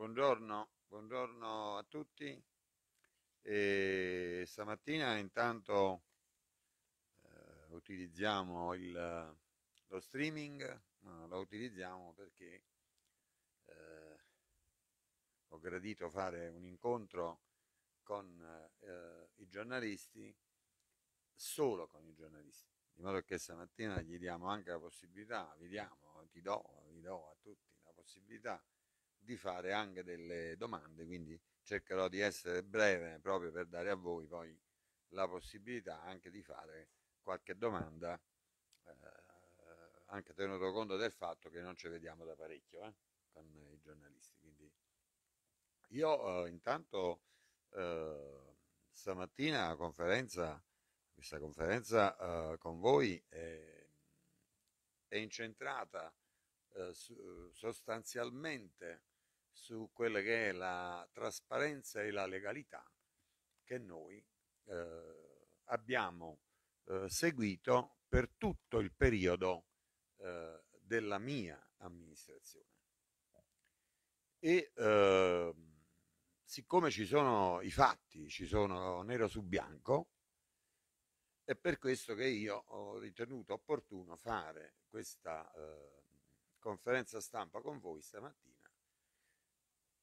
Buongiorno, buongiorno a tutti. E stamattina intanto eh, utilizziamo il, lo streaming, ma lo utilizziamo perché eh, ho gradito fare un incontro con eh, i giornalisti, solo con i giornalisti, di modo che stamattina gli diamo anche la possibilità, vi diamo, ti do, vi do a tutti la possibilità di fare anche delle domande, quindi cercherò di essere breve proprio per dare a voi poi la possibilità anche di fare qualche domanda, eh, anche tenuto conto del fatto che non ci vediamo da parecchio eh, con i giornalisti. Quindi io eh, intanto eh, stamattina a conferenza, questa conferenza eh, con voi è, è incentrata eh, su, sostanzialmente su quella che è la trasparenza e la legalità che noi eh, abbiamo eh, seguito per tutto il periodo eh, della mia amministrazione. E ehm, siccome ci sono i fatti, ci sono nero su bianco, è per questo che io ho ritenuto opportuno fare questa eh, conferenza stampa con voi stamattina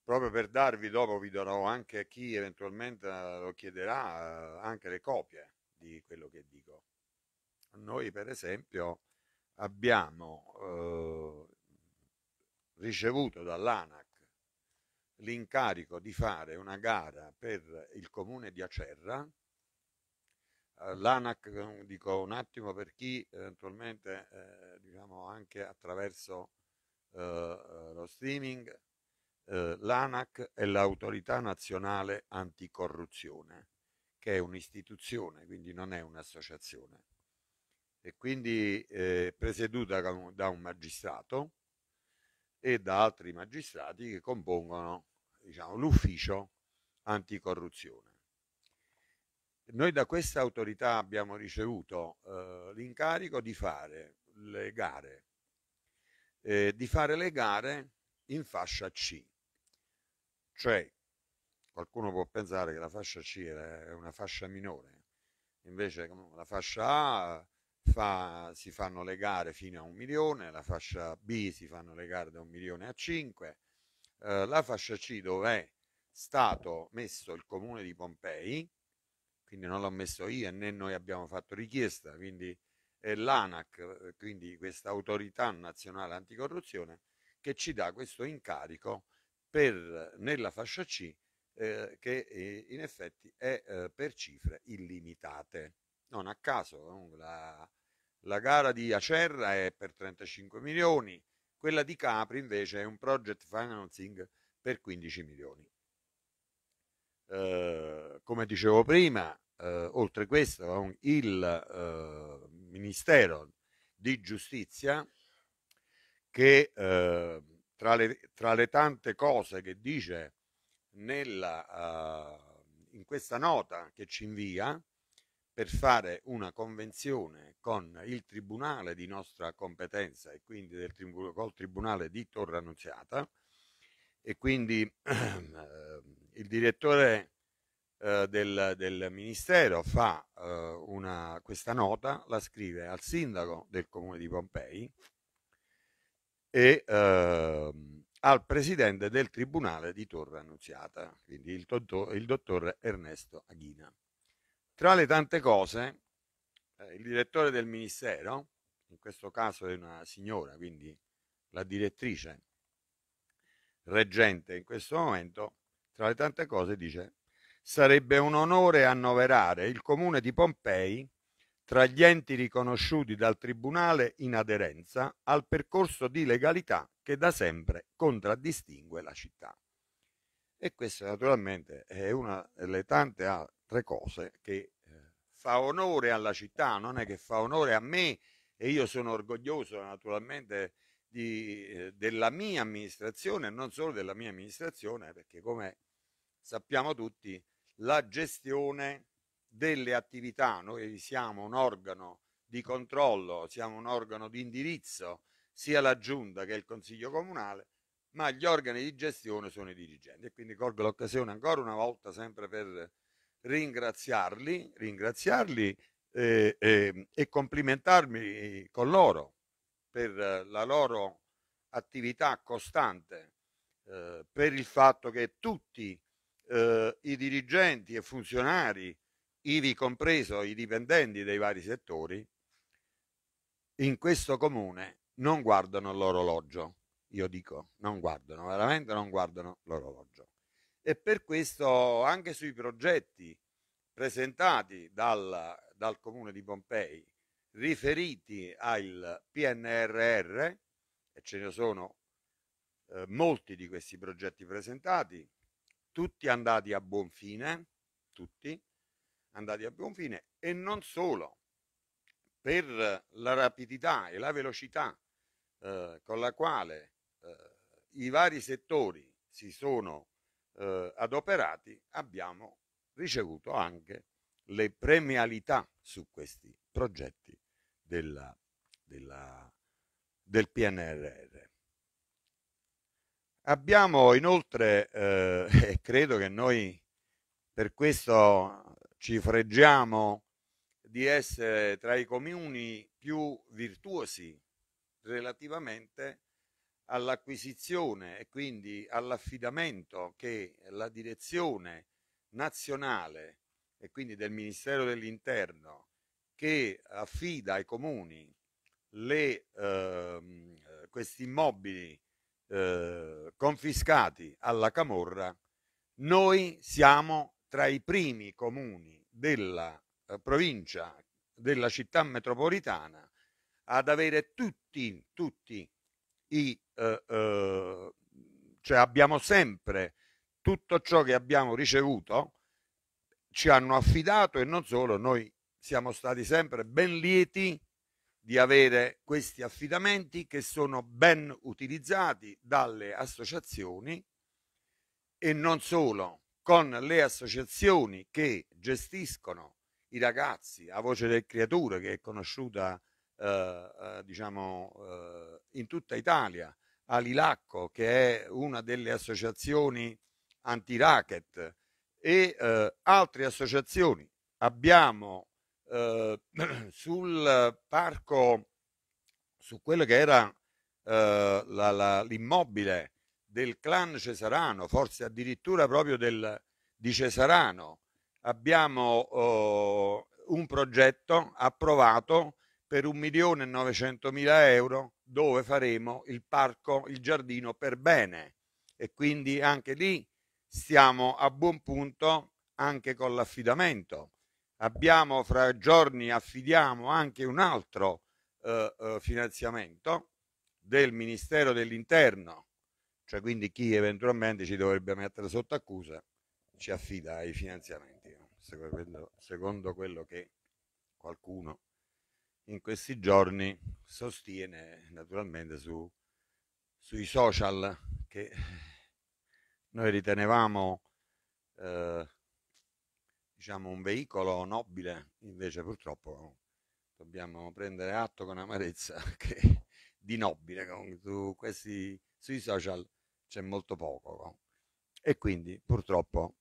proprio per darvi, dopo vi darò anche a chi eventualmente eh, lo chiederà, eh, anche le copie di quello che dico. Noi per esempio abbiamo eh, ricevuto dall'ANAC l'incarico di fare una gara per il comune di Acerra. Eh, L'ANAC, dico un attimo per chi eventualmente, eh, diciamo anche attraverso eh, lo streaming, eh, l'ANAC è l'autorità nazionale anticorruzione, che è un'istituzione, quindi non è un'associazione, e quindi eh, presieduta da un magistrato e da altri magistrati che compongono diciamo, l'ufficio anticorruzione. Noi da questa autorità abbiamo ricevuto eh, l'incarico di fare le gare, eh, di fare le gare in fascia C. Cioè, qualcuno può pensare che la fascia C è una fascia minore, invece la fascia A fa, si fanno le gare fino a un milione, la fascia B si fanno le gare da un milione a cinque, eh, la fascia C dove è stato messo il comune di Pompei, quindi non l'ho messo io né noi abbiamo fatto richiesta, quindi è l'ANAC, eh, quindi questa autorità nazionale anticorruzione, che ci dà questo incarico per, nella fascia C eh, che eh, in effetti è eh, per cifre illimitate. Non a caso eh, la, la gara di Acerra è per 35 milioni, quella di Capri invece è un project financing per 15 milioni. Eh, come dicevo prima, eh, oltre questo, eh, il eh, Ministero di Giustizia che tra le, tra le tante cose che dice nella, uh, in questa nota che ci invia per fare una convenzione con il tribunale di nostra competenza e quindi del tribunale, col tribunale di Torre Annunziata e quindi ehm, il direttore eh, del, del, ministero fa eh, una, questa nota, la scrive al sindaco del comune di Pompei e eh, al presidente del Tribunale di Torre Annunziata, quindi il, dottor, il dottor Ernesto Aghina. Tra le tante cose, eh, il direttore del Ministero, in questo caso è una signora, quindi la direttrice reggente in questo momento, tra le tante cose dice sarebbe un onore annoverare il comune di Pompei tra gli enti riconosciuti dal Tribunale in aderenza al percorso di legalità che da sempre contraddistingue la città. E questa naturalmente è una delle tante altre cose che eh, fa onore alla città, non è che fa onore a me e io sono orgoglioso naturalmente di, eh, della mia amministrazione non solo della mia amministrazione perché come sappiamo tutti la gestione delle attività, noi siamo un organo di controllo, siamo un organo di indirizzo, sia la giunta che il consiglio comunale, ma gli organi di gestione sono i dirigenti e quindi colgo l'occasione ancora una volta sempre per ringraziarli, ringraziarli eh, eh, e complimentarmi con loro per la loro attività costante, eh, per il fatto che tutti eh, i dirigenti e funzionari ivi compreso i dipendenti dei vari settori, in questo comune non guardano l'orologio. Io dico, non guardano, veramente non guardano l'orologio. E per questo anche sui progetti presentati dal, dal comune di Pompei riferiti al PNRR, e ce ne sono eh, molti di questi progetti presentati, tutti andati a buon fine, tutti, andati a buon fine e non solo, per eh, la rapidità e la velocità eh, con la quale eh, i vari settori si sono eh, adoperati, abbiamo ricevuto anche le premialità su questi progetti della, della, del PNRR. Abbiamo inoltre, eh, e credo che noi per questo ci freggiamo di essere tra i comuni più virtuosi relativamente all'acquisizione e quindi all'affidamento che la direzione nazionale e quindi del Ministero dell'Interno che affida ai comuni le, eh, questi immobili eh, confiscati alla Camorra, noi siamo tra i primi comuni della eh, provincia, della città metropolitana, ad avere tutti, tutti i, eh, eh, cioè abbiamo sempre tutto ciò che abbiamo ricevuto, ci hanno affidato e non solo, noi siamo stati sempre ben lieti di avere questi affidamenti che sono ben utilizzati dalle associazioni e non solo con le associazioni che gestiscono i ragazzi a voce del creatore che è conosciuta eh, eh, diciamo eh, in tutta Italia Alilacco che è una delle associazioni anti-racket e eh, altre associazioni abbiamo eh, sul parco su quello che era eh, l'immobile del clan cesarano, forse addirittura proprio del, di Cesarano. Abbiamo eh, un progetto approvato per 1.900.000 euro dove faremo il parco, il giardino per bene e quindi anche lì siamo a buon punto anche con l'affidamento. Abbiamo fra giorni affidiamo anche un altro eh, eh finanziamento del Ministero dell'Interno cioè quindi chi eventualmente ci dovrebbe mettere sotto accusa ci affida ai finanziamenti, secondo, secondo quello che qualcuno in questi giorni sostiene naturalmente su, sui social che noi ritenevamo eh, diciamo un veicolo nobile, invece purtroppo dobbiamo prendere atto con amarezza che di nobile con, su questi, sui social c'è molto poco. No? E quindi purtroppo,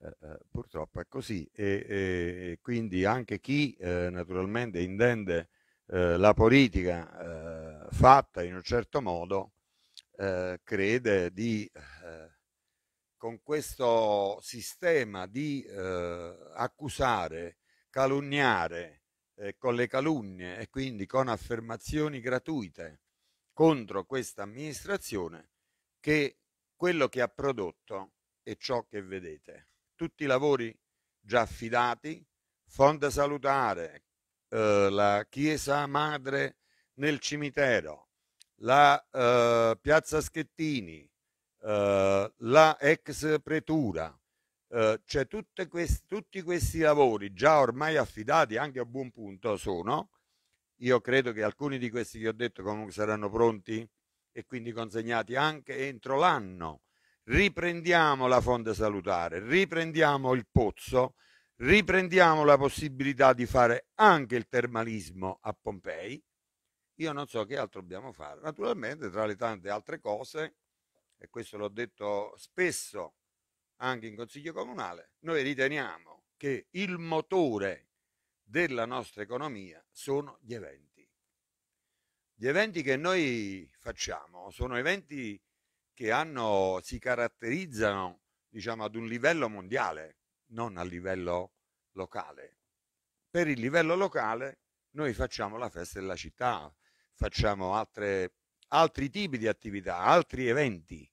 eh, eh purtroppo è così. E, e, quindi anche chi eh, naturalmente intende eh, la politica eh, fatta in un certo modo eh, crede di con questo sistema di accusare, calunniare con le calunnie e quindi con affermazioni gratuite contro questa amministrazione che quello che ha prodotto è ciò che vedete. Tutti i lavori già affidati, Fonda Salutare, eh, la Chiesa Madre nel cimitero, la eh, Piazza Schettini, eh, la ex pretura, eh, cioè queste, tutti questi lavori già ormai affidati anche a buon punto sono, io credo che alcuni di questi che ho detto comunque saranno pronti e quindi consegnati anche entro l'anno. Riprendiamo la fonte salutare, riprendiamo il pozzo, riprendiamo la possibilità di fare anche il termalismo a Pompei. Io non so che altro dobbiamo fare. Naturalmente, tra le tante altre cose, e questo l'ho detto spesso anche in Consiglio Comunale, noi riteniamo che il motore della nostra economia sono gli eventi. Gli eventi che noi facciamo sono eventi che hanno, si caratterizzano diciamo, ad un livello mondiale, non a livello locale. Per il livello locale noi facciamo la festa della città, facciamo altre, altri tipi di attività, altri eventi,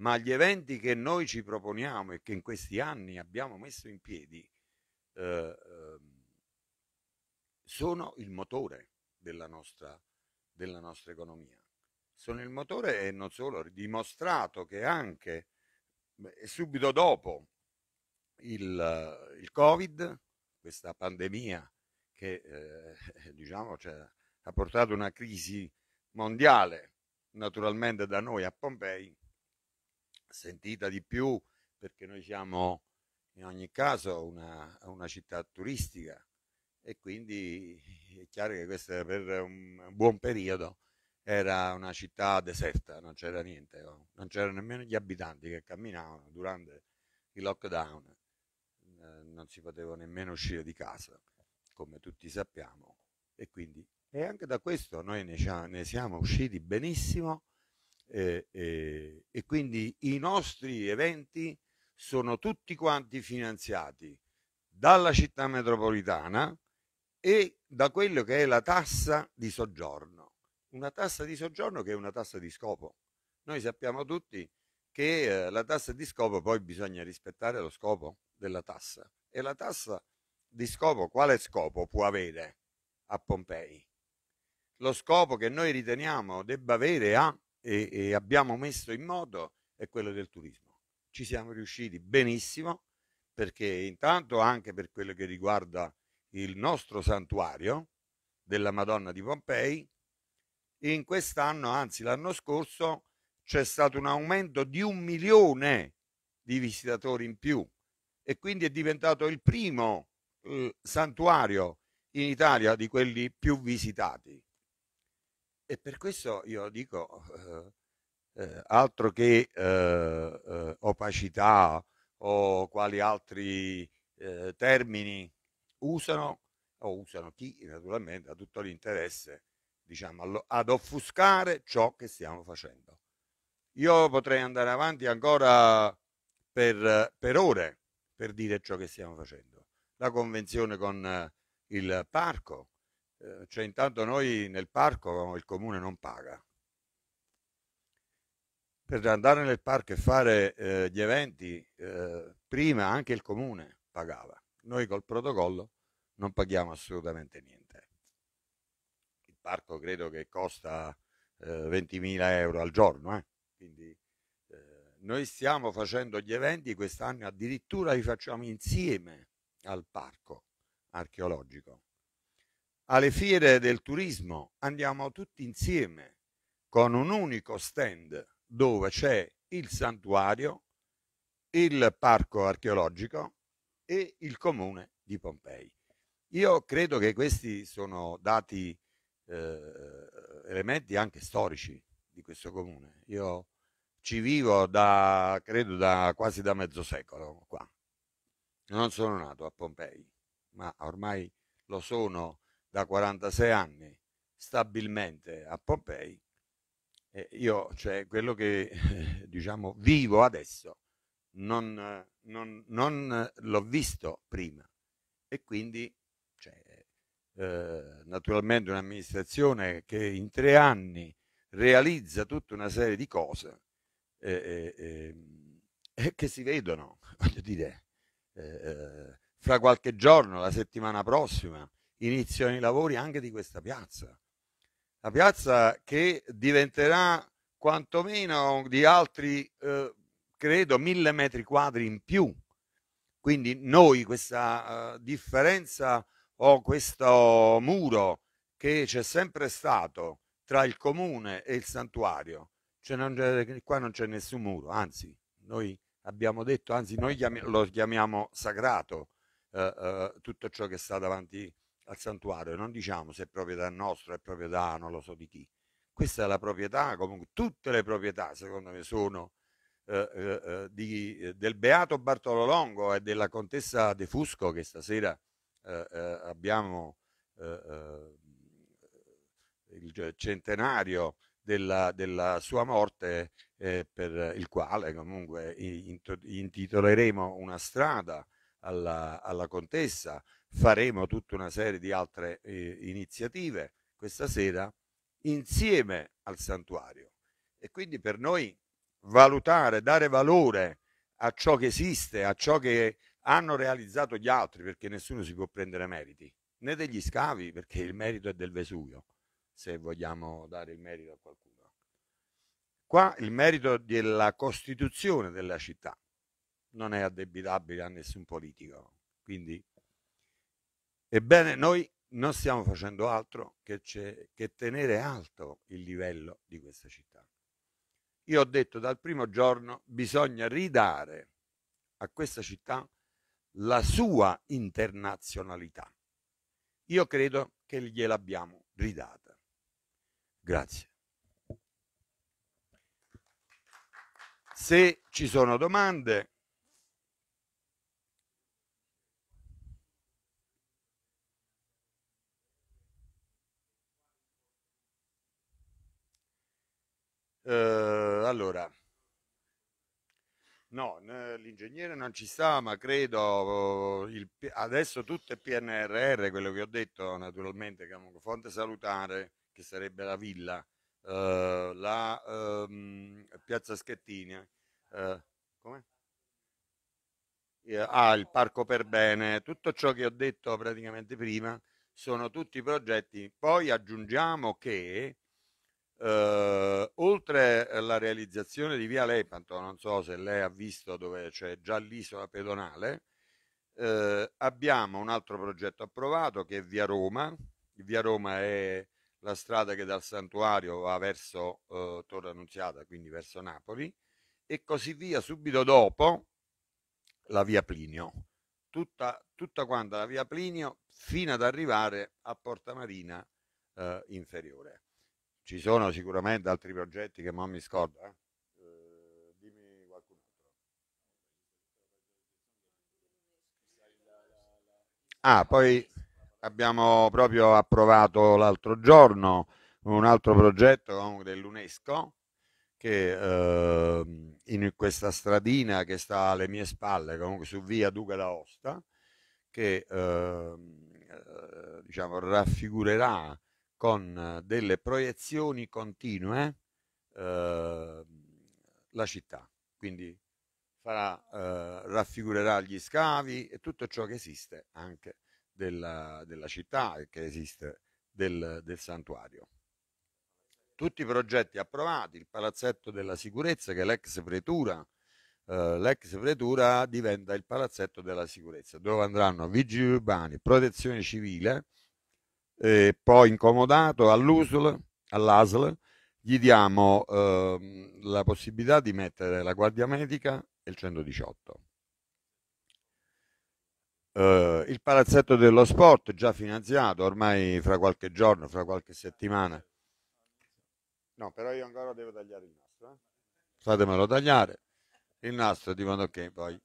ma gli eventi che noi ci proponiamo e che in questi anni abbiamo messo in piedi eh, ehm, sono il motore della nostra città della nostra economia. Sono il motore e non solo, dimostrato che anche beh, subito dopo il, il, Covid, questa pandemia che eh, diciamo, cioè, ha portato una crisi mondiale, naturalmente da noi a Pompei, sentita di più perché noi siamo in ogni caso una, una città turistica, e quindi è chiaro che questo per un buon periodo era una città deserta, non c'era niente, oh, non c'erano nemmeno gli abitanti che camminavano durante il lockdown, eh, non si poteva nemmeno uscire di casa, come tutti sappiamo, e quindi e anche da questo noi ne, siamo usciti benissimo eh, eh, e quindi i nostri eventi sono tutti quanti finanziati dalla città metropolitana e da quello che è la tassa di soggiorno. Una tassa di soggiorno che è una tassa di scopo. Noi sappiamo tutti che eh, la tassa di scopo poi bisogna rispettare lo scopo della tassa. E la tassa di scopo quale scopo può avere a Pompei? Lo scopo che noi riteniamo debba avere a, e, e abbiamo messo in moto è quello del turismo. Ci siamo riusciti benissimo perché intanto anche per quello che riguarda il nostro santuario della Madonna di Pompei. In quest'anno, anzi l'anno scorso, c'è stato un aumento di un milione di visitatori in più e quindi è diventato il primo eh, santuario in Italia di quelli più visitati. E per questo io dico eh, eh, altro che eh, eh, opacità o quali altri eh, termini usano, o usano chi naturalmente ha tutto l'interesse diciamo, ad offuscare ciò che stiamo facendo. Io potrei andare avanti ancora per, per ore per dire ciò che stiamo facendo. La convenzione con eh, il parco, eh, cioè intanto noi nel parco il comune non paga. Per andare nel parco e fare eh, gli eventi, eh, prima anche il comune pagava. Noi col protocollo non paghiamo assolutamente niente. Il parco credo che costa eh, 20.000 euro al giorno, eh? quindi eh, noi stiamo facendo gli eventi quest'anno, addirittura li facciamo insieme al parco archeologico. Alle fiere del turismo andiamo tutti insieme con un unico stand dove c'è il santuario, il parco archeologico e il comune di Pompei. Io credo che questi sono dati, eh, elementi anche storici di questo comune. Io ci vivo da, credo, da quasi da mezzo secolo qua. Non sono nato a Pompei, ma ormai lo sono da 46 anni stabilmente a Pompei. E io, cioè, quello che diciamo vivo adesso, non... Eh, non, non eh, l'ho visto prima e quindi cioè, eh, naturalmente un'amministrazione che in tre anni realizza tutta una serie di cose eh, eh, ehm, eh che si vedono, voglio dire, eh, fra qualche giorno, la settimana prossima, iniziano i lavori anche di questa piazza. La piazza che diventerà quantomeno di altri eh, credo, mille metri quadri in più. Quindi noi questa uh, differenza o questo muro che c'è sempre stato tra il comune e il santuario, cioè non qua non c'è nessun muro, anzi noi abbiamo detto, anzi noi chiami lo chiamiamo sacrato eh, eh, tutto ciò che sta davanti al santuario, non diciamo se è proprietà nostra, è proprietà non lo so di chi. Questa è la proprietà, comunque tutte le proprietà secondo me sono eh, eh, eh, di, eh, del beato Bartolo Longo e della contessa De Fusco che stasera abbiamo il centenario della, della sua morte per il quale comunque intitoleremo una strada alla, alla contessa faremo tutta una serie di altre eh, iniziative questa sera insieme al santuario e quindi per noi valutare, dare valore a ciò che esiste, a ciò che hanno realizzato gli altri, perché nessuno si può prendere meriti, né degli scavi, perché il merito è del Vesuvio, se vogliamo dare il merito a qualcuno. Qua il merito della costituzione della città non è addebitabile a nessun politico, quindi ebbene noi non stiamo facendo altro che, che tenere alto il livello di questa città. Io ho detto dal primo giorno bisogna ridare a questa città la sua internazionalità. Io credo che gliel'abbiamo ridata. Grazie. Se ci sono domande, Eh, allora, no, l'ingegnere non ci sta, ma credo oh, il, adesso tutto è PNRR, quello che ho detto naturalmente, che Fonte Salutare, che sarebbe la villa, eh, la ehm, piazza Schettini, eh, come? Eh, ah, il parco per bene, tutto ciò che ho detto praticamente prima sono tutti progetti. Poi aggiungiamo che Ehm, eh, oltre alla realizzazione di via Lepanto, non so se lei ha visto dove c'è già l'isola pedonale, eh, abbiamo un altro progetto approvato che è via Roma. Via Roma è la strada che dal santuario va verso eh, Torre Annunziata, quindi verso Napoli, e così via subito dopo la via Plinio. Tutta, tutta quanta la via Plinio fino ad arrivare a Porta Marina eh, inferiore. Ci sono sicuramente altri progetti che non mi scordo. Eh? eh ah, poi abbiamo proprio approvato l'altro giorno un altro progetto dell'UNESCO che eh, in questa stradina che sta alle mie spalle, comunque su via Duca d'Aosta, che ehm, eh, diciamo, raffigurerà con eh, delle proiezioni continue eh, la città, quindi farà, eh, raffigurerà gli scavi e tutto ciò che esiste anche della, della città e che esiste del, del santuario. Tutti i progetti approvati, il palazzetto della sicurezza che è l'ex pretura, Uh, eh, l'ex pretura diventa il palazzetto della sicurezza, dove andranno vigili urbani, protezione civile, eh, poi incomodato all'USL, all'ASL, gli diamo eh, la possibilità di mettere la guardia medica e il 118. Eh, il palazzetto dello sport già finanziato, ormai fra qualche giorno, fra qualche settimana. No, però io ancora devo tagliare il nastro. Eh. Fatemelo tagliare. Il nastro, di modo che poi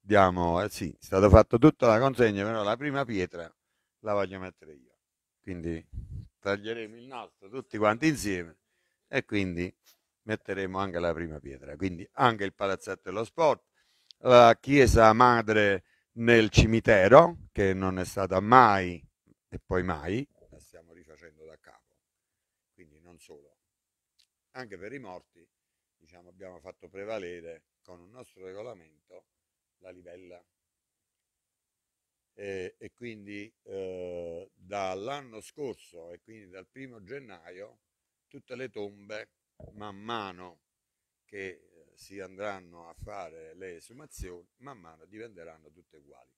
diamo, eh sì, è stata fatta tutta la consegna, però la prima pietra la voglio mettere io. Quindi taglieremo il nastro tutti quanti insieme e quindi metteremo anche la prima pietra. Quindi anche il palazzetto dello sport, la chiesa madre nel cimitero, che non è stata mai e poi mai, la stiamo rifacendo da capo. Quindi non solo. Anche per i morti, diciamo, abbiamo fatto prevalere con un nostro regolamento la livella eh, e quindi eh, dall'anno scorso e quindi dal primo gennaio tutte le tombe man mano che eh, si andranno a fare le esumazioni man mano diventeranno tutte uguali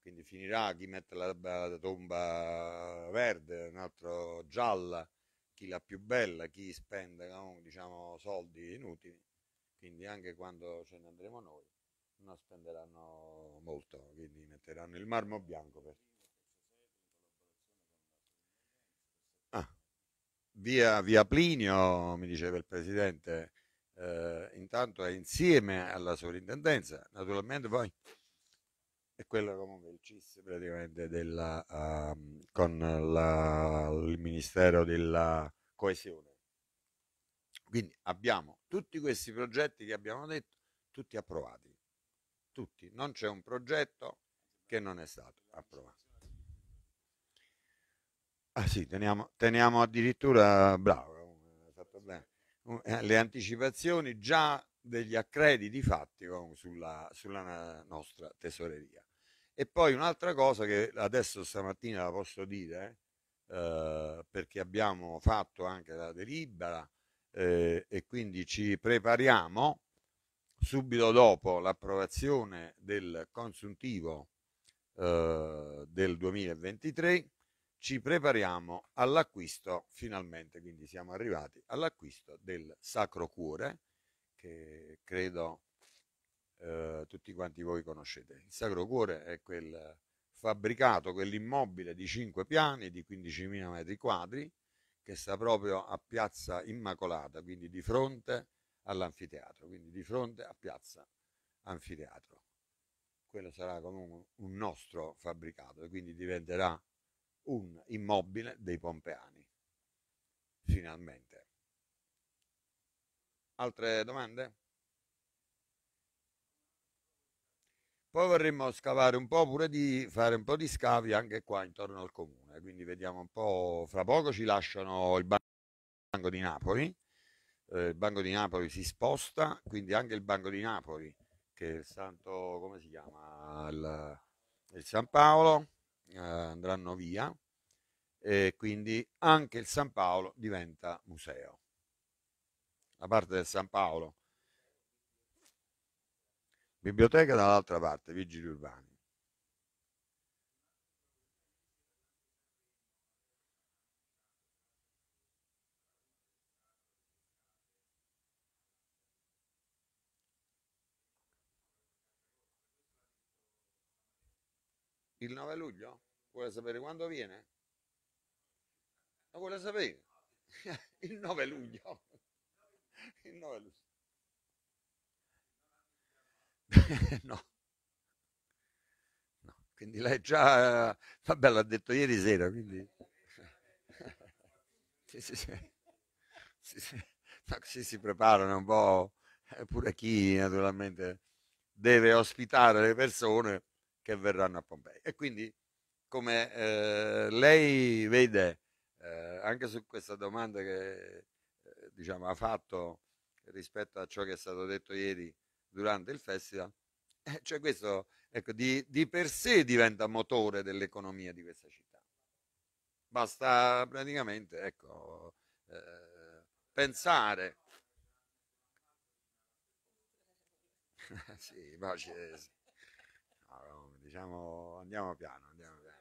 quindi finirà chi mette la, la tomba verde un altro gialla chi la più bella chi spende no, diciamo soldi inutili quindi anche quando ce ne andremo noi non spenderanno molto, quindi metteranno il marmo bianco. Per... Ah, via, via, Plinio, mi diceva il Presidente, eh, intanto è insieme alla sovrintendenza, naturalmente poi è quello comunque il CIS praticamente della, uh, con la, il Ministero della Coesione. Quindi abbiamo tutti questi progetti che abbiamo detto, tutti approvati tutti. Non c'è un progetto che non è stato approvato. Ah sì, teniamo, teniamo addirittura, bravo, eh, uh, eh, le anticipazioni già degli accrediti fatti sulla, sulla nostra tesoreria. E poi un'altra cosa che adesso stamattina la posso dire, eh, perché abbiamo fatto anche la delibera eh, e quindi ci prepariamo subito dopo l'approvazione del consuntivo eh, del 2023 ci prepariamo all'acquisto finalmente, quindi siamo arrivati all'acquisto del Sacro Cuore che credo eh, tutti quanti voi conoscete. Il Sacro Cuore è quel fabbricato, quell'immobile di 5 piani, di 15.000 metri quadri, che sta proprio a Piazza Immacolata, quindi di fronte all'anfiteatro, quindi di fronte a piazza anfiteatro. Quello sarà comunque un nostro fabbricato e quindi diventerà un immobile dei Pompeani, finalmente. Altre domande? Poi vorremmo scavare un po' pure di fare un po' di scavi anche qua intorno al comune, quindi vediamo un po', fra poco ci lasciano il Banco di Napoli, eh, il Banco di Napoli si sposta, quindi anche il Banco di Napoli, che è il santo, come si chiama, il, il San Paolo, eh, andranno via e quindi anche il San Paolo diventa museo. La parte del San Paolo, biblioteca dall'altra parte, vigili urbani. Il 9 luglio? Vuole sapere quando viene? Lo vuole sapere? Il 9 luglio. Il 9 luglio. no. no. Quindi lei già, eh, vabbè, l'ha detto ieri sera, quindi... sì, sì, sì. sì, sì. No, si, si preparano un po', eh, pure chi naturalmente deve ospitare le persone che verranno a Pompei. E quindi, come eh, lei vede, eh, anche su questa domanda che eh, diciamo, ha fatto rispetto a ciò che è stato detto ieri durante il festival, eh, cioè questo ecco, di, di per sé diventa motore dell'economia di questa città. Basta praticamente ecco, eh, pensare. sì, ma c'è, diciamo, andiamo piano, andiamo piano.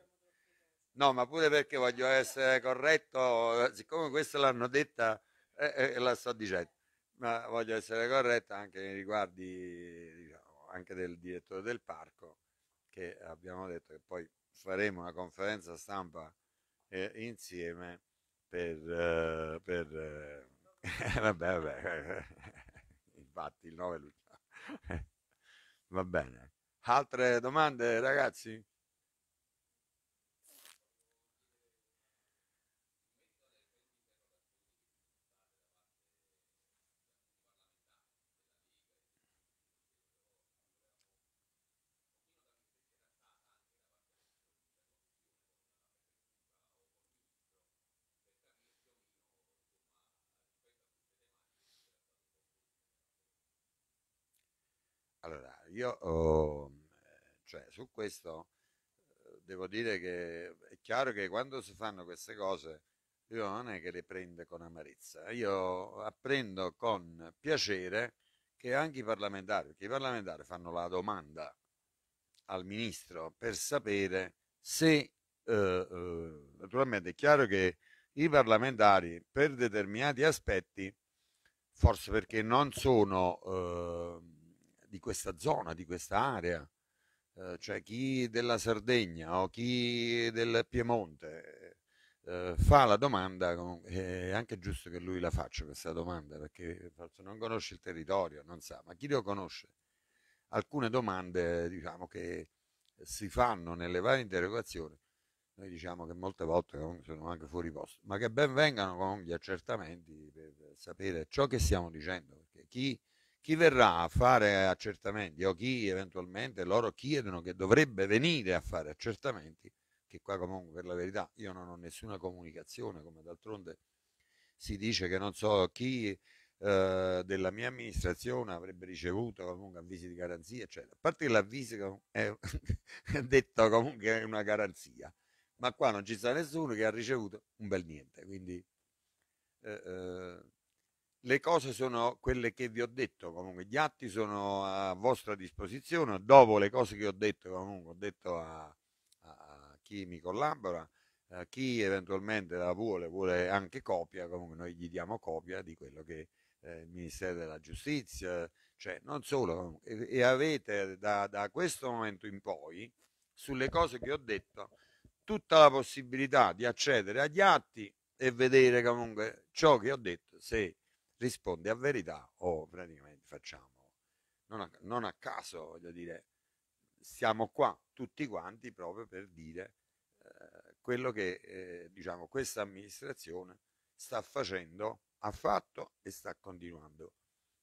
No, ma pure perché voglio essere corretto, siccome questa l'hanno detta eh, eh, la sto dicendo, ma voglio essere corretto anche nei riguardi diciamo, anche del direttore del parco, che abbiamo detto che poi faremo una conferenza stampa eh, insieme per... Eh, per eh, vabbè, vabbè, infatti il 9 luglio. Va bene. Altre domande, ragazzi? io oh, cioè, su questo eh, devo dire che è chiaro che quando si fanno queste cose io non è che le prendo con amarezza, io apprendo con piacere che anche i parlamentari, perché i parlamentari fanno la domanda al ministro per sapere se, eh, eh naturalmente è chiaro che i parlamentari per determinati aspetti, forse perché non sono... Eh, di questa zona, di questa area, eh, cioè chi della Sardegna o chi del Piemonte eh, fa la domanda, con, eh, è anche giusto che lui la faccia questa domanda perché non conosce il territorio, non sa, ma chi lo conosce? Alcune domande diciamo che si fanno nelle varie interrogazioni, noi diciamo che molte volte sono anche fuori posto, ma che ben vengano con gli accertamenti per sapere ciò che stiamo dicendo, perché chi chi verrà a fare accertamenti o chi eventualmente loro chiedono che dovrebbe venire a fare accertamenti, che qua comunque per la verità io non ho nessuna comunicazione, come d'altronde si dice che non so chi eh, della mia amministrazione avrebbe ricevuto comunque avvisi di garanzia, eccetera. A parte che l'avviso è detto comunque è una garanzia, ma qua non ci sta nessuno che ha ricevuto un bel niente, quindi... Eh, eh, le cose sono quelle che vi ho detto, comunque gli atti sono a vostra disposizione, dopo le cose che ho detto, comunque ho detto a, a chi mi collabora, a chi eventualmente la vuole, vuole anche copia, comunque noi gli diamo copia di quello che eh, il Ministero della Giustizia, cioè non solo, e, e avete da, da questo momento in poi, sulle cose che ho detto, tutta la possibilità di accedere agli atti e vedere comunque ciò che ho detto, se risponde a verità o oh, praticamente facciamo, non a, non a caso voglio dire, siamo qua tutti quanti proprio per dire eh, quello che eh, diciamo, questa amministrazione sta facendo, ha fatto e sta continuando,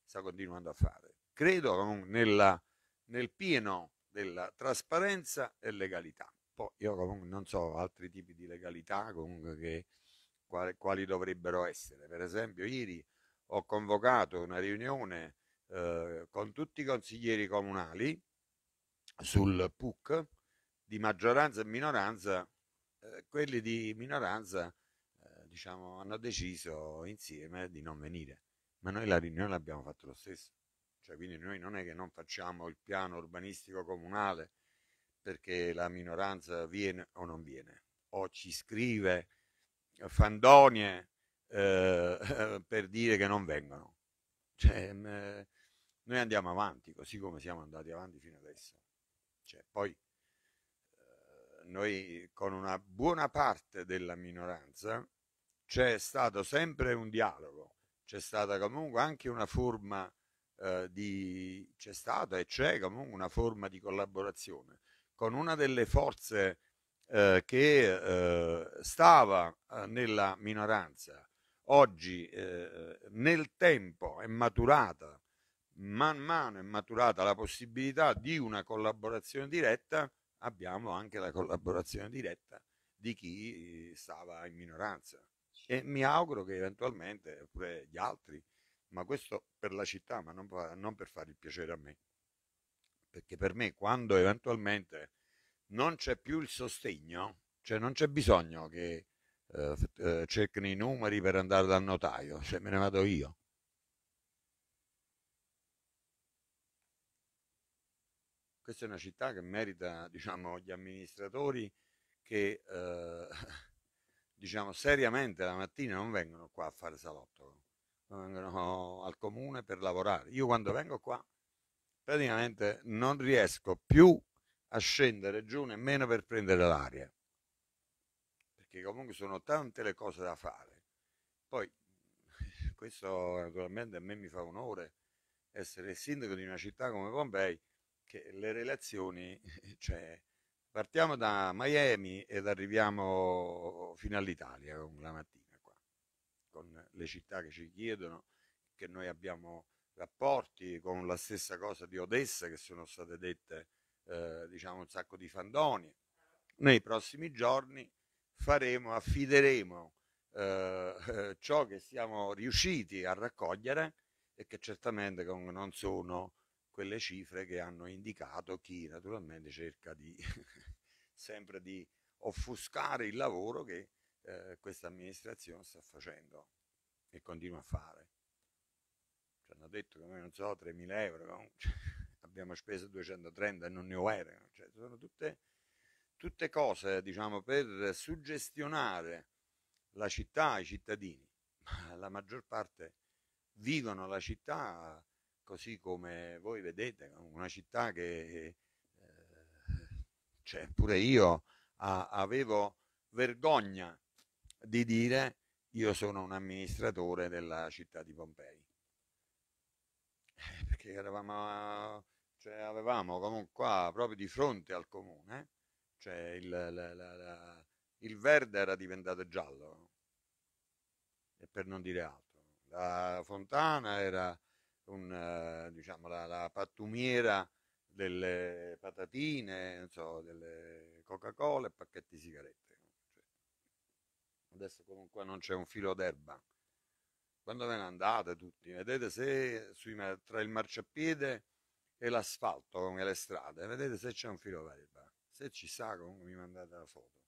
sta continuando a fare. Credo nella, nel pieno della trasparenza e legalità. Poi io comunque non so altri tipi di legalità comunque che, quali, quali dovrebbero essere. Per esempio ieri ho convocato una riunione eh, con tutti i consiglieri comunali sul PUC di maggioranza e minoranza. Eh, quelli di minoranza eh, diciamo, hanno deciso insieme di non venire, ma noi la riunione l'abbiamo fatta lo stesso. Cioè, quindi noi non è che non facciamo il piano urbanistico comunale perché la minoranza viene o non viene, o ci scrive fandonie eh, per dire che non vengono. Cioè, mh, mm, eh, noi andiamo avanti così come siamo andati avanti fino adesso. Cioè, poi eh, noi con una buona parte della minoranza c'è stato sempre un dialogo, c'è stata comunque anche una forma eh, di c'è stata e c'è comunque una forma di collaborazione con una delle forze eh, che eh, stava eh, nella minoranza oggi eh, nel tempo è maturata, man mano è maturata la possibilità di una collaborazione diretta, abbiamo anche la collaborazione diretta di chi stava in minoranza e mi auguro che eventualmente oppure gli altri, ma questo per la città, ma non, non per fare il piacere a me, perché per me quando eventualmente non c'è più il sostegno, cioè non c'è bisogno che eh, eh, cercano i numeri per andare dal notaio, se me ne vado io. Questa è una città che merita, diciamo, gli amministratori che, eh, diciamo, seriamente la mattina non vengono qua a fare salotto, vengono al comune per lavorare. Io quando vengo qua praticamente non riesco più a scendere giù nemmeno per prendere l'aria perché comunque sono tante le cose da fare. Poi, questo naturalmente a me mi fa onore essere sindaco di una città come Pompei, che le relazioni, cioè, partiamo da Miami ed arriviamo fino all'Italia con la mattina qua, con le città che ci chiedono, che noi abbiamo rapporti con la stessa cosa di Odessa che sono state dette eh, diciamo un sacco di fandoni. Nei prossimi giorni faremo, affideremo eh, ciò che siamo riusciti a raccogliere e che certamente non sono quelle cifre che hanno indicato chi naturalmente cerca di sempre di offuscare il lavoro che eh, questa amministrazione sta facendo e continua a fare. Ci hanno detto che noi non so, 3.000 euro, abbiamo speso 230 e non ne ho era, cioè, sono tutte tutte cose, diciamo, per suggestionare la città ai cittadini, ma la maggior parte vivono la città così come voi vedete, una città che eh, cioè pure io a, avevo vergogna di dire io sono un amministratore della città di Pompei. Eh, perché eravamo, cioè avevamo comunque qua proprio di fronte al comune cioè il, la, la, la, il verde era diventato giallo, e per non dire altro. La fontana era un, diciamo, la, pattumiera delle patatine, so, delle Coca-Cola e pacchetti di sigarette. Cioè, adesso comunque non c'è un filo d'erba. Quando ve ne andate tutti? Vedete se sui, tra il marciapiede e l'asfalto, come le strade, vedete se c'è un filo d'erba se ci sta comunque mi mandate la foto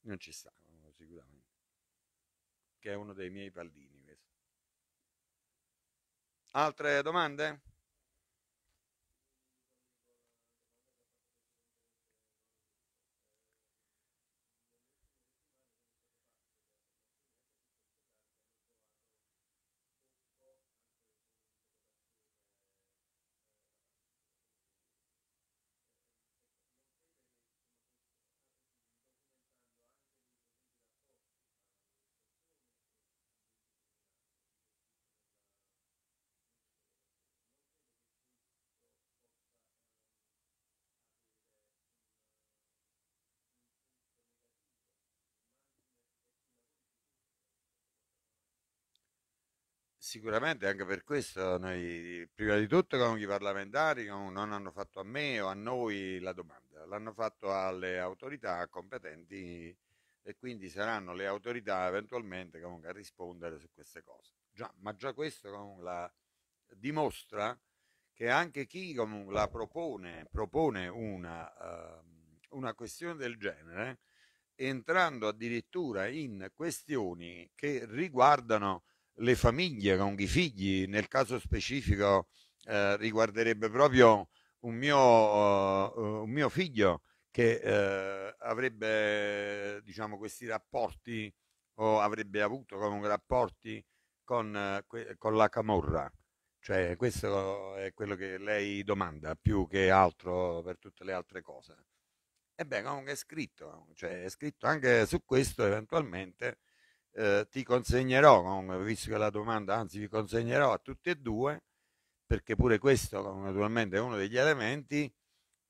non ci sta sicuramente che è uno dei miei pallini questo altre domande? Sicuramente anche per questo noi, prima di tutto con i parlamentari non hanno fatto a me o a noi la domanda, l'hanno fatto alle autorità competenti e quindi saranno le autorità eventualmente comunque a rispondere su queste cose. Già, ma già questo comunque la, dimostra che anche chi comunque la propone, propone una, uh, una questione del genere, entrando addirittura in questioni che riguardano le famiglie con i figli, nel caso specifico eh, riguarderebbe proprio un mio, uh, un mio figlio che uh, avrebbe diciamo, questi rapporti o avrebbe avuto comunque rapporti con, uh, con la camorra. Cioè, questo è quello che lei domanda, più che altro per tutte le altre cose. Ebbene, comunque è scritto, cioè è scritto anche su questo eventualmente eh, ti consegnerò, visto che la domanda, anzi vi consegnerò a tutti e due, perché pure questo naturalmente è uno degli elementi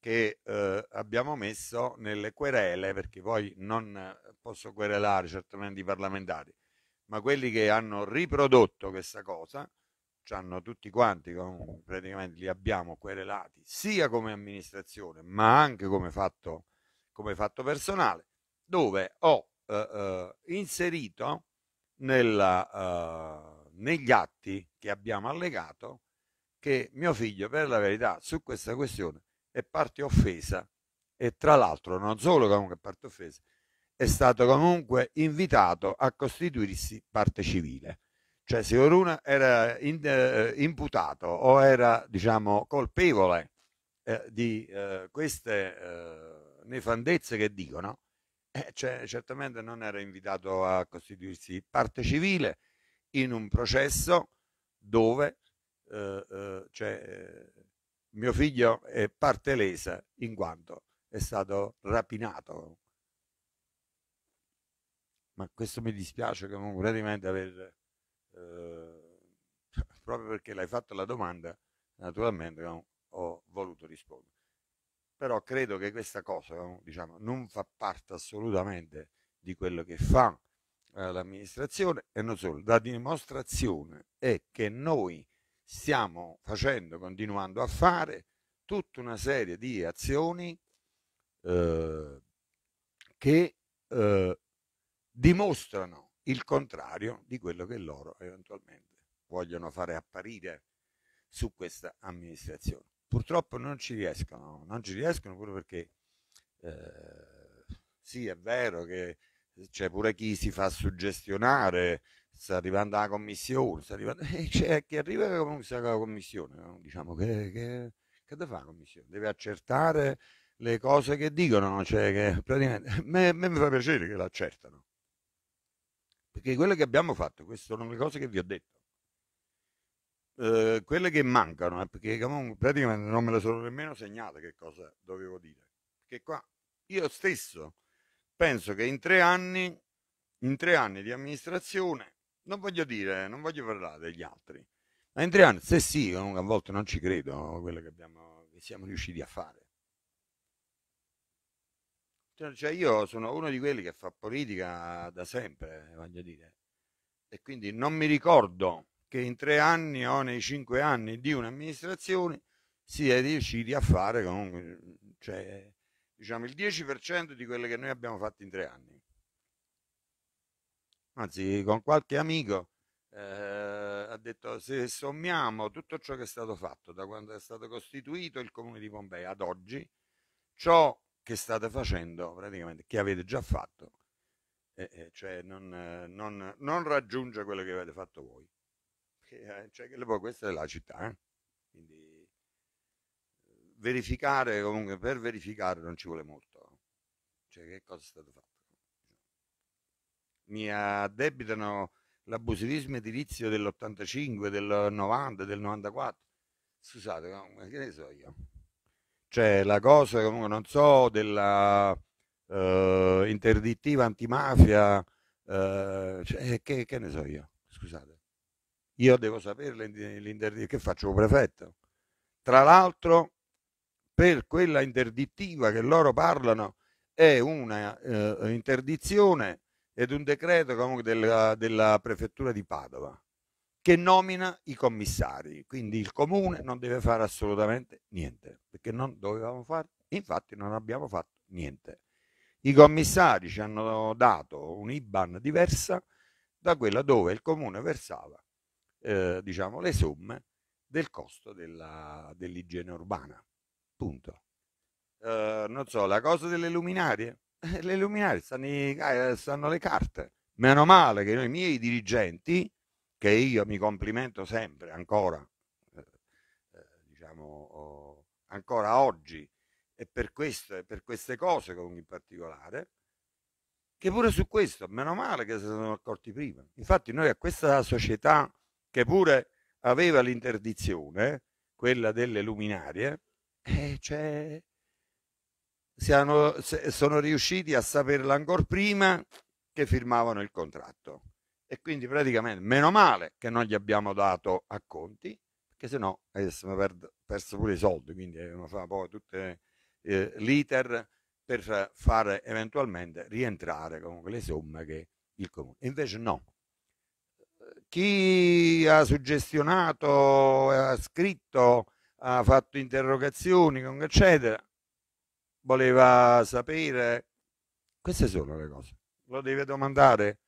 che eh, abbiamo messo nelle querele, perché poi non posso querelare certamente i parlamentari, ma quelli che hanno riprodotto questa cosa, ci hanno tutti quanti, praticamente li abbiamo querelati, sia come amministrazione, ma anche come fatto, come fatto personale, dove ho eh, eh, inserito nella, eh, negli atti che abbiamo allegato che mio figlio per la verità su questa questione è parte offesa e tra l'altro non solo comunque parte offesa è stato comunque invitato a costituirsi parte civile cioè se Oruna era in, eh, imputato o era diciamo colpevole eh, di eh, queste eh, nefandezze che dicono eh, cioè, certamente non era invitato a costituirsi parte civile in un processo dove eh, eh, cioè, mio figlio è parte lesa in quanto è stato rapinato. Ma questo mi dispiace che non praticamente aver, eh, proprio perché l'hai fatto la domanda, naturalmente non ho voluto rispondere però credo che questa cosa diciamo, non fa parte assolutamente di quello che fa eh, l'amministrazione e non solo. La dimostrazione è che noi stiamo facendo, continuando a fare tutta una serie di azioni eh, che eh, dimostrano il contrario di quello che loro eventualmente vogliono fare apparire su questa amministrazione purtroppo non ci riescono, non ci riescono proprio perché eh, sì è vero che eh, c'è pure chi si fa suggestionare, sta arrivando la commissione, sta arrivando, e eh, c'è chi arriva alla commissione, no? diciamo che, che, che deve fare la commissione, deve accertare le cose che dicono, cioè che praticamente a me, me, mi fa piacere che l'accertano. Perché quello che abbiamo fatto, queste sono le cose che vi ho detto. Ehm, quelle che mancano, eh, perché praticamente non me le sono nemmeno segnate che cosa dovevo dire. Perché qua io stesso penso che in tre anni, in tre anni di amministrazione, non voglio dire, non voglio parlare degli altri, ma in tre anni, se sì, a volte non ci credo, quello che, abbiamo, che siamo riusciti a fare. Cioè, cioè io sono uno di quelli che fa politica da sempre, eh, voglio dire, e quindi non mi ricordo che in tre anni o nei cinque anni di un'amministrazione si è riusciti a fare con cioè, diciamo, il 10% di quelle che noi abbiamo fatto in tre anni. Anzi, con qualche amico eh, ha detto se sommiamo tutto ciò che è stato fatto da quando è stato costituito il comune di Pompei ad oggi, ciò che state facendo praticamente, che avete già fatto, eh, eh cioè non, non, non raggiunge quello che avete fatto voi che, eh, cioè, che poi questa è la città. Eh? Quindi eh, verificare, comunque per verificare non ci vuole molto. Cioè che cosa è stato fatto? Mi addebitano l'abusivismo edilizio dell'85, del 90, del 94. Scusate, che ne so io? Cioè la cosa comunque non so della eh, interdittiva antimafia, eh, cioè, che, che ne so io? Scusate. Io devo sapere l'interdittiva che faccio prefetto. Tra l'altro, per quella interdittiva che loro parlano, è una eh, interdizione ed un decreto comunque della, della prefettura di Padova che nomina i commissari. Quindi il comune non deve fare assolutamente niente, perché non dovevamo fare, infatti non abbiamo fatto niente. I commissari ci hanno dato un'IBAN diversa da quella dove il comune versava eh, diciamo, le somme del costo dell'igiene urbana. Punto. Eh, non so, la cosa delle luminarie. Eh, le luminarie stanno, i, eh, stanno le carte. Meno male che noi, i miei dirigenti, che io mi complimento sempre ancora, eh, diciamo, ancora oggi, e per questo e per queste cose con in particolare, che pure su questo, meno male che si sono accorti prima. Infatti noi a questa società che pure aveva l'interdizione, quella delle luminarie, e cioè siano, sono riusciti a saperla ancora prima che firmavano il contratto. E quindi praticamente, meno male che non gli abbiamo dato acconti, perché se no adesso mi perdo, perso pure i soldi, quindi uno fa poi tutte eh, l'iter per fare eventualmente rientrare comunque le somme che il comune. Invece no, chi ha suggestionato, ha scritto, ha fatto interrogazioni, eccetera, voleva sapere. Queste sono le cose. Lo deve domandare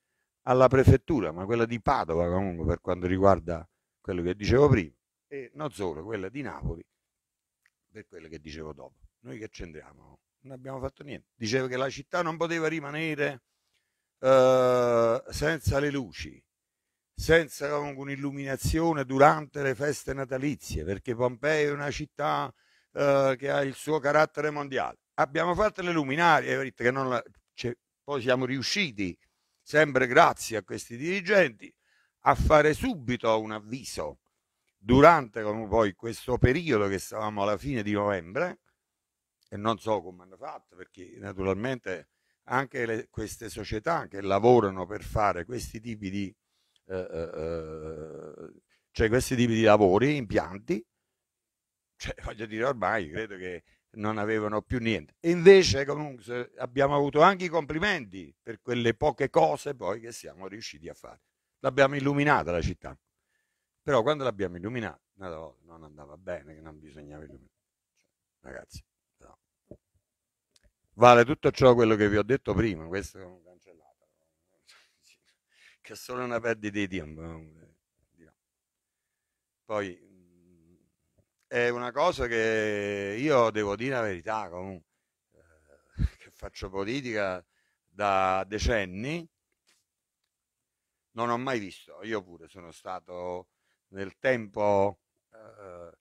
alla prefettura, ma quella di Padova comunque per quanto riguarda quello che dicevo prima, e non solo, quella di Napoli per quello che dicevo dopo. Noi che c'entriamo? Non abbiamo fatto niente. Diceva che la città non poteva rimanere eh, senza le luci senza un'illuminazione durante le feste natalizie, perché Pompei è una città eh, che ha il suo carattere mondiale. Abbiamo fatto le luminarie, che non la, cioè, poi siamo riusciti, sempre grazie a questi dirigenti, a fare subito un avviso durante poi questo periodo che stavamo alla fine di novembre, e non so come hanno fatto, perché naturalmente anche le, queste società che lavorano per fare questi tipi di eh, eh, eh, cioè questi tipi di lavori, impianti, cioè, voglio dire ormai credo che non avevano più niente. E invece comunque abbiamo avuto anche i complimenti per quelle poche cose poi che siamo riusciti a fare. L'abbiamo illuminata la città. Però quando l'abbiamo illuminata, no, non andava bene, che non bisognava illuminare. Cioè, ragazzi, no. vale tutto ciò quello che vi ho detto prima. Questo che è solo una perdita di tempo. Diciamo. Poi mm, è una cosa che io devo dire la verità comunque, eh, che faccio politica da decenni, non ho mai visto. Io pure sono stato nel tempo eh,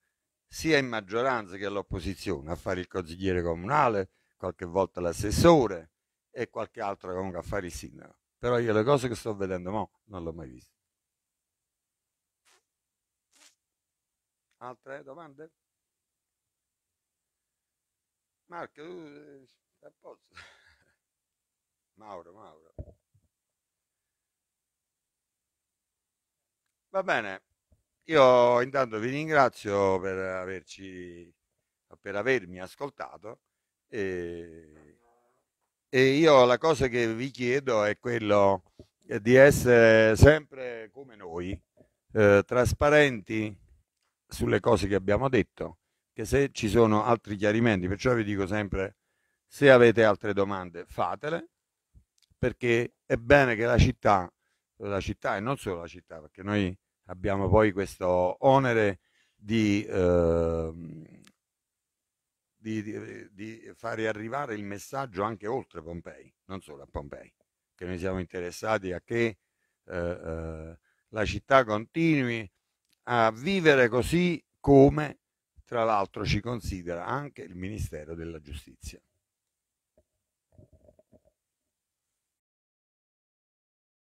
sia in maggioranza che all'opposizione a fare il consigliere comunale, qualche volta l'assessore e qualche altro comunque a fare il sindaco. Però io le cose che sto vedendo, no, non l'ho mai viste. Altre domande? Marco, tu eh, a posto? Mauro, Mauro. Va bene, io intanto vi ringrazio per averci, per avermi ascoltato e e io la cosa che vi chiedo è quello eh, di essere sempre come noi, eh, trasparenti sulle cose che abbiamo detto, che se ci sono altri chiarimenti, perciò vi dico sempre, se avete altre domande fatele, perché è bene che la città, la città e non solo la città, perché noi abbiamo poi questo onere di... Eh, di, di, eh, di, fare arrivare il messaggio anche oltre Pompei, non solo a Pompei, che noi siamo interessati a che eh, eh, la città continui a vivere così come tra l'altro ci considera anche il Ministero della Giustizia.